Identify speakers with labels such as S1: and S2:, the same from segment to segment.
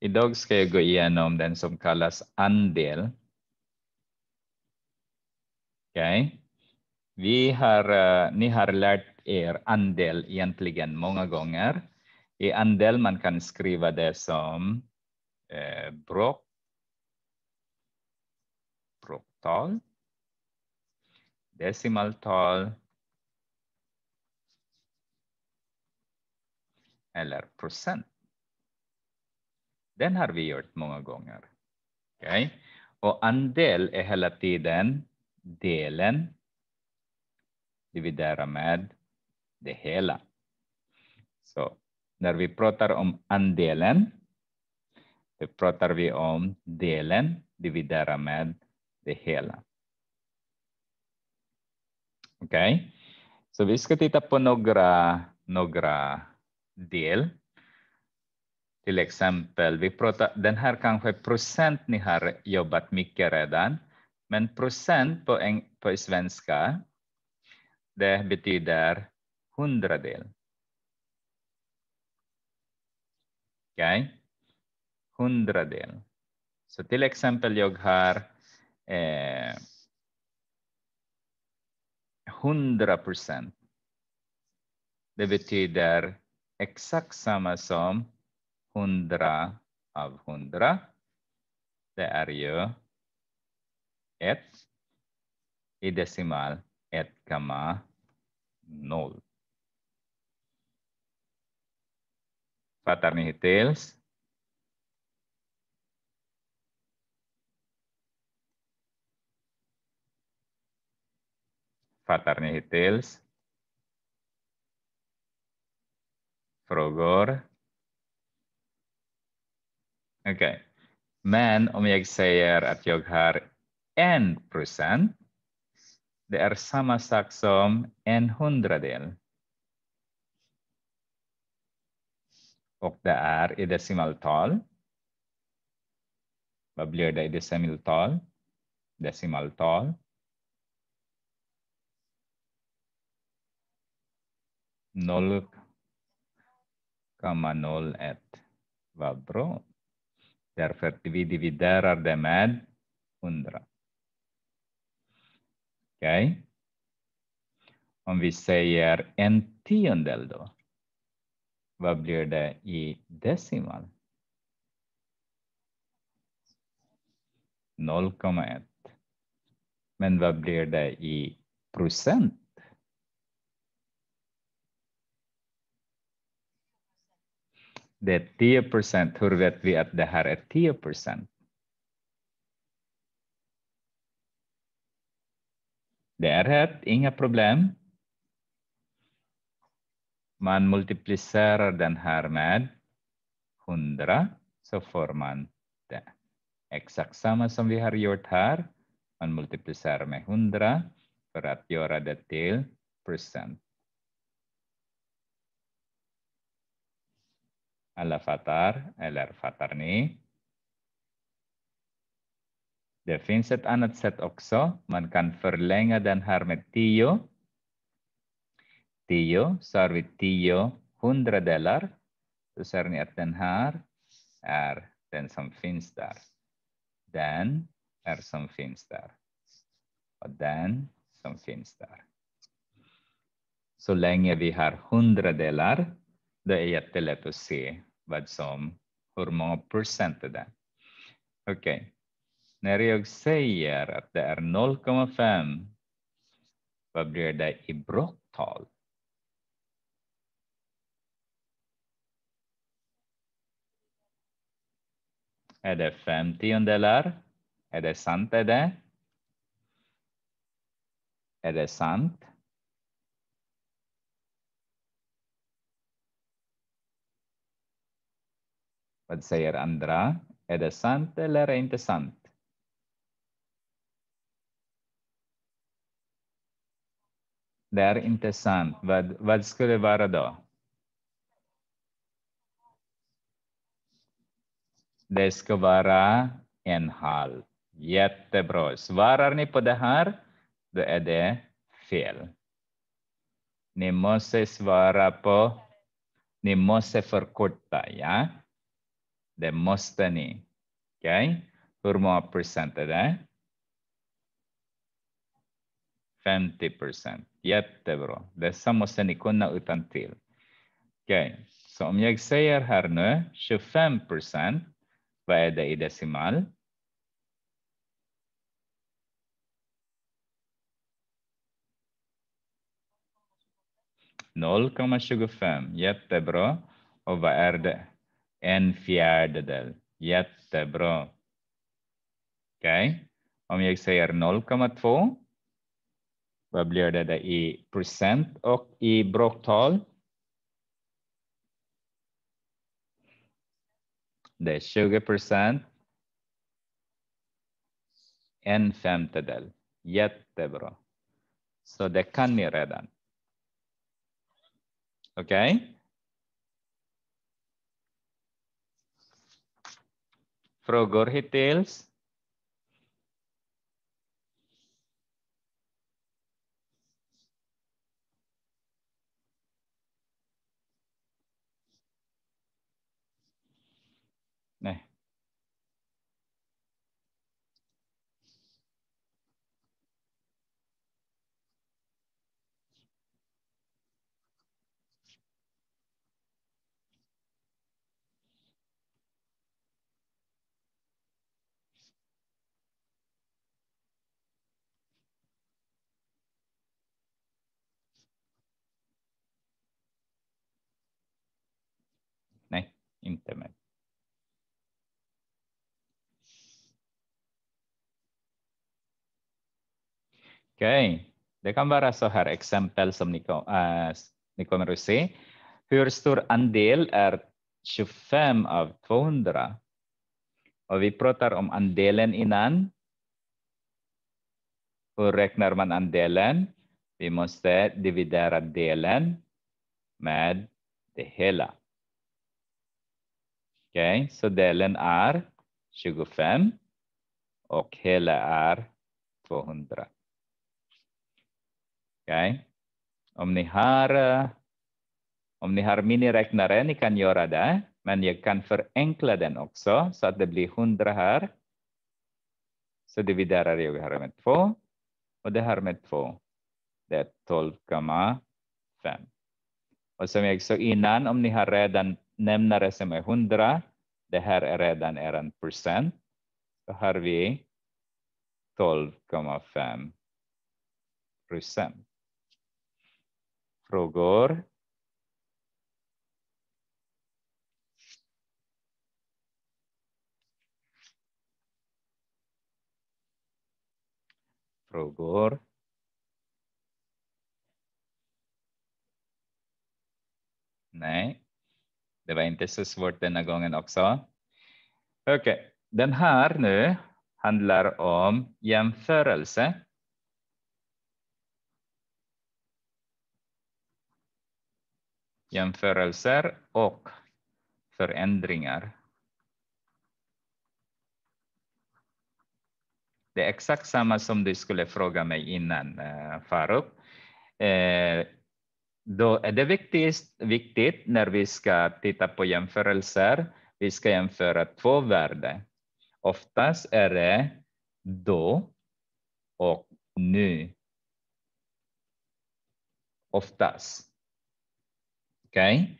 S1: Idag ska jag gå igenom den som kallas andel. Okay. Vi har, eh, ni har lärt er andel egentligen många gånger. I andel man kan skriva det som eh, bråk, bråktal, decimaltal eller procent. Den har vi gjort många gånger. Okay? Och andel är hela tiden delen dividera med det hela. Så när vi pratar om andelen, då pratar vi om delen dividera med det hela. Okej, okay? så vi ska titta på några, några del till exempel, vi pratar, den här kanske procent ni har jobbat mycket redan, men procent på, en, på svenska, det betyder hundradel. Okej? Okay? Hundradel. Så till exempel jag har eh, procent. Det betyder exakt samma som Hundra av Hundra, det är ju ett i decimal 1,0. Fattar ni hittills? Fattar ni hittills? Frågor? Okej. Okay. Men om jag säger att jag har en procent, det är samma sak som en hundradel. Och det är i decimaltal. Vad blir det i decimaltal? Decimaltal. Noll, komma noll ett. Vad bra. Därför att vi dividerar det med 100. Okej. Okay. Om vi säger en tiondel då. Vad blir det i decimal? 0,1. Men vad blir det i procent? det är 10 procent. Hur vet vi att det här är 10 procent? Det är rätt, inga problem. Man multiplicerar den här med 100 så får man det. Exakt samma som vi har gjort här. Man multiplicerar med 100 för att göra det till procent. al-avatar eller avatar ni. Det finns ett annat sätt också. Man kan förlänga den här med 10. 10, så har vi 10 hundradelar. Då ser ni att den här är den som finns där. Den är som finns där. Och den som finns där. Så länge vi har hundradelar, det är jättelätt att se vad som, hur många procent det är. Okej, okay. när jag säger att det är 0,5, vad blir det i brottal? Är det fem tiondelar? Är det sant? Är det, är det sant? Vad säger andra? Är det sant eller inte sant? Det är inte sant. Vad, vad skulle vara då? Det ska vara en halv. Jättebra. Svarar ni på det här, då är det fel. Ni måste svara på... Ni måste förkorta, ja? Det måste ni. Okay? Hur många procent är det? 50 procent. Jättebra. Dessa måste ni kunna utan till. okay. så om jag säger här nu 25 procent, vad är det i decimal? Noll komma 25. Jättebra. Och vad är det? en fjärdedel. Jättebra. Okej, okay. om jag säger 0,2, vad blir det där i procent och i bråktal? Det är 20 procent. En femtedel. Jättebra. Så det kan ni redan. Okej? Okay? Frogor Hotels inte mig. Okej, okay. det kan vara så här exempel som ni, kom, äh, ni kommer att se. Hur stor andel är 25 av 200? Och vi pratar om andelen innan. Hur räknar man andelen? Vi måste dividera delen med det hela okay, så delen är 25 och hela är 200. Okay. Om ni har eh, om ni har miniräknare, ni kan göra det, men jag kan förenkla den också så att det blir 100 här. Så dividerar jag det här med 2 och det här med 2. Det är 12,5. Och som jag sa innan, om ni har redan nämnare som är 100 det här är redan er procent, då har vi 12,5 procent. Frågor? Frågor? Nej. Det var inte så svårt denna gången också. Okej, okay. den här nu handlar om jämförelse. Jämförelser och förändringar. Det är exakt samma som du skulle fråga mig innan, eh, Faruk. Eh, då är det viktigt, viktigt när vi ska titta på jämförelser. Vi ska jämföra två värden. Oftast är det då och nu. Oftast. Okej? Okay?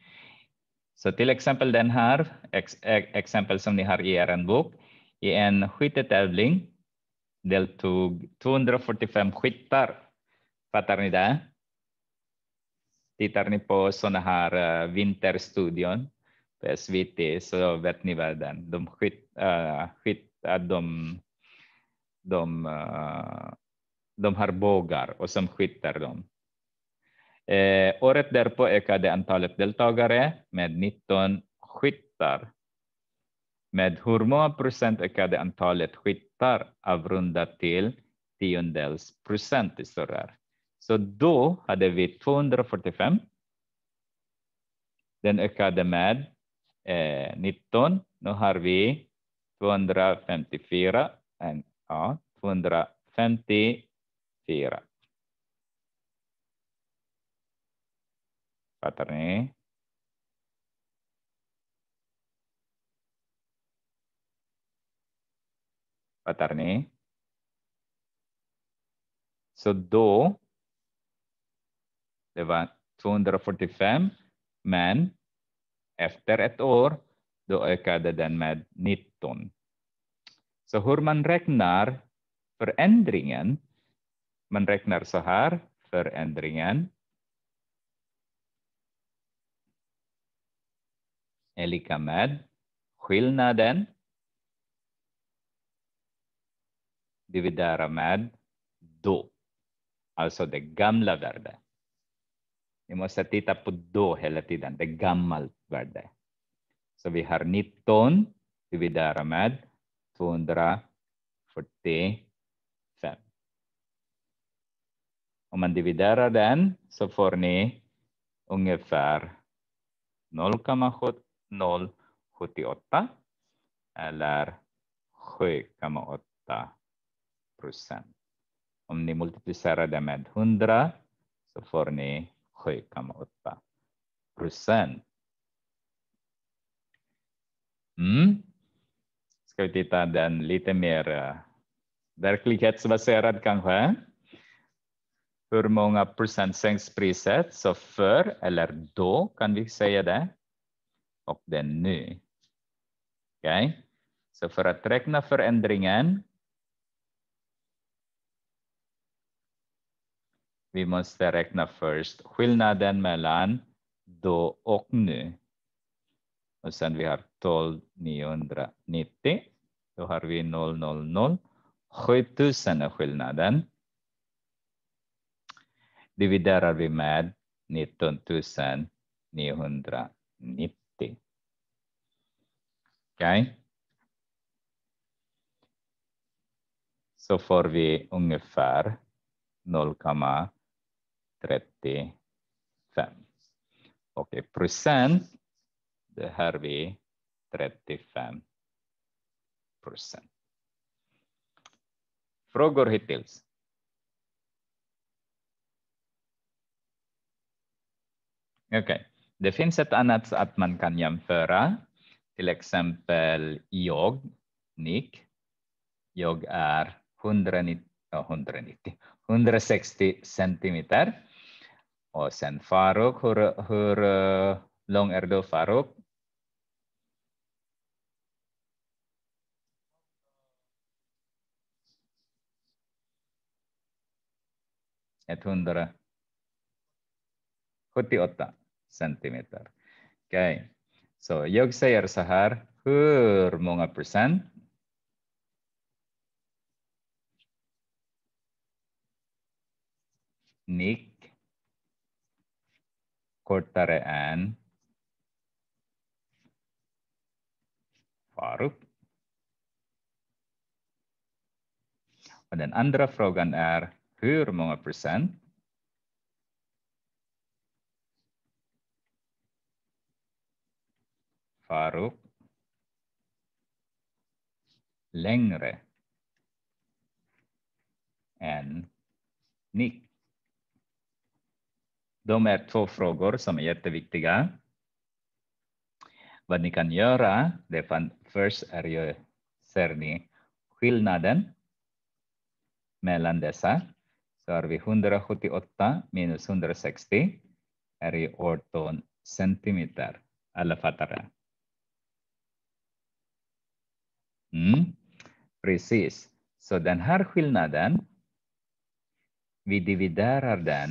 S1: Så till exempel den här ex, exempel som ni har i er bok. I en skyttetävling deltog 245 skyttar. Fattar ni det? tittar ni på sådana här uh, Vinterstudion på SVT så vet ni väl den. De skit, uh, eh, skit, uh, eh, de, de, uh, de har bågar och som skjuter dem. Eh, året därpå ökade antalet deltagare med 19 skyttar. Med hur många procent ökade antalet skyttar avrundat till tiondels procent i sådär. Så då hade vi 245. Den ökade med eh, 19. Nu har vi 254. En, ja, 254. Fattar ni? Fattar ni? Så då det var 245, men efter ett år då ökade den med 19. Så hur man räknar förändringen, man räknar så här, förändringen är lika med skillnaden dividera med då, alltså det gamla värdet. Vi måste titta på då hela tiden, det gammalt värde. Så vi har 19 dividerat med 245. Om man dividerar den så får ni ungefär 0,078 eller 7,8 procent. Om ni multiplicerar det med 100 så får ni 7,8 procent. Mm. Ska vi titta den lite mer eh, verklighetsbaserad kanske? Hur många procent sänks priset? Så för eller då kan vi säga det. Och det är nu. okay. så för att räkna förändringen vi måste räkna först skillnaden mellan då och nu. Och sen vi har 12 990. Då har vi 000. 7000 är skillnaden. Dividerar vi med 19 990. Okay. Så får vi ungefär 0, 35. Okej, okay, procent, det här vi 35 procent. Frågor hittills? Okej, okay. det finns ett annat att man kan jämföra. Till exempel jag, Nick. Jag är 190, 190, 160 centimeter. Osen oh, Faruk hur hur long erdo Faruk. Etundra. Huti otta centimeter. Okay. So yog sayar sahar hur monga persen, Nick an Faruk Och den andra frågan er hur många procent? Faruk längre än Nick. De är två frågor som är jätteviktiga. Vad ni kan göra, det först är ju, ser ni skillnaden mellan dessa. Så har vi 178 minus 160 är ju 18 centimeter. Alla fattar det? Mm, precis. Så den här skillnaden, vi dividerar den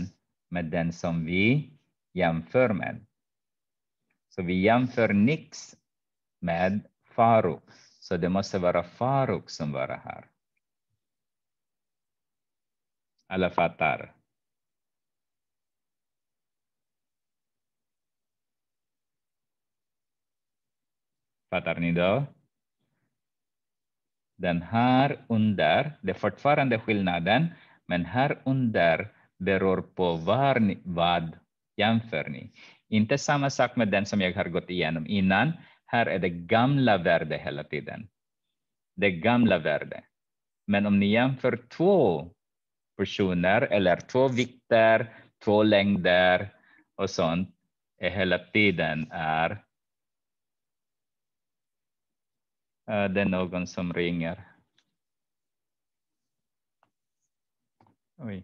S1: med den som vi jämför med. Så vi jämför Nix med Faruk. Så det måste vara Faruk som var här. Alla fattar? Fattar ni då? Den här under, det är fortfarande skillnaden, men här under det rör på var ni, vad jämför ni. Inte samma sak med den som jag har gått igenom innan. Här är det gamla värde hela tiden. Det gamla värde. Men om ni jämför två personer eller två vikter, två längder och sånt är hela tiden är det är någon som ringer. Oj.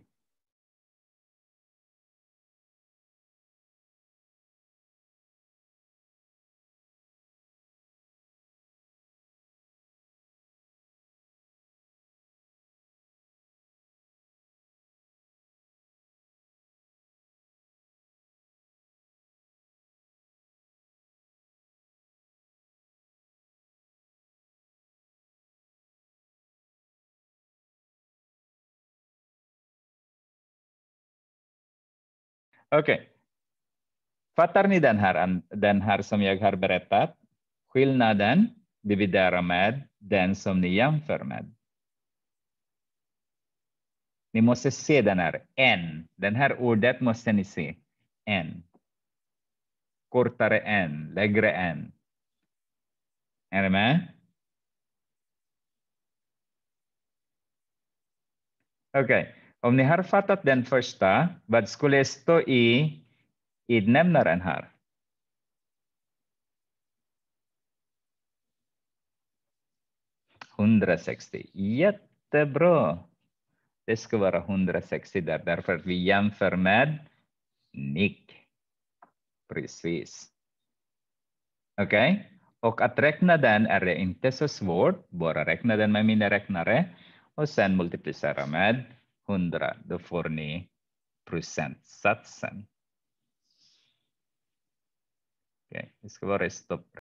S1: Okej. Okay. Fattar ni den här, den här som jag har berättat? Skillnaden dividera med den som ni jämför med. Ni måste se den här en. Den här ordet måste ni se. En. Kortare en, lägre en. Är ni med? Okej. Okay. Om ni har fattat den första, vad skulle stå i idnämnaren här? ”160”. Jättebra! Det ska vara 160 där, därför att vi jämför med nick. Precis. Okej? Okay? Och att räkna den är det inte så svårt, bara räkna den med min räknare och sen multiplicera med 100, då får ni procentsatsen. okay, vi ska bara stoppa.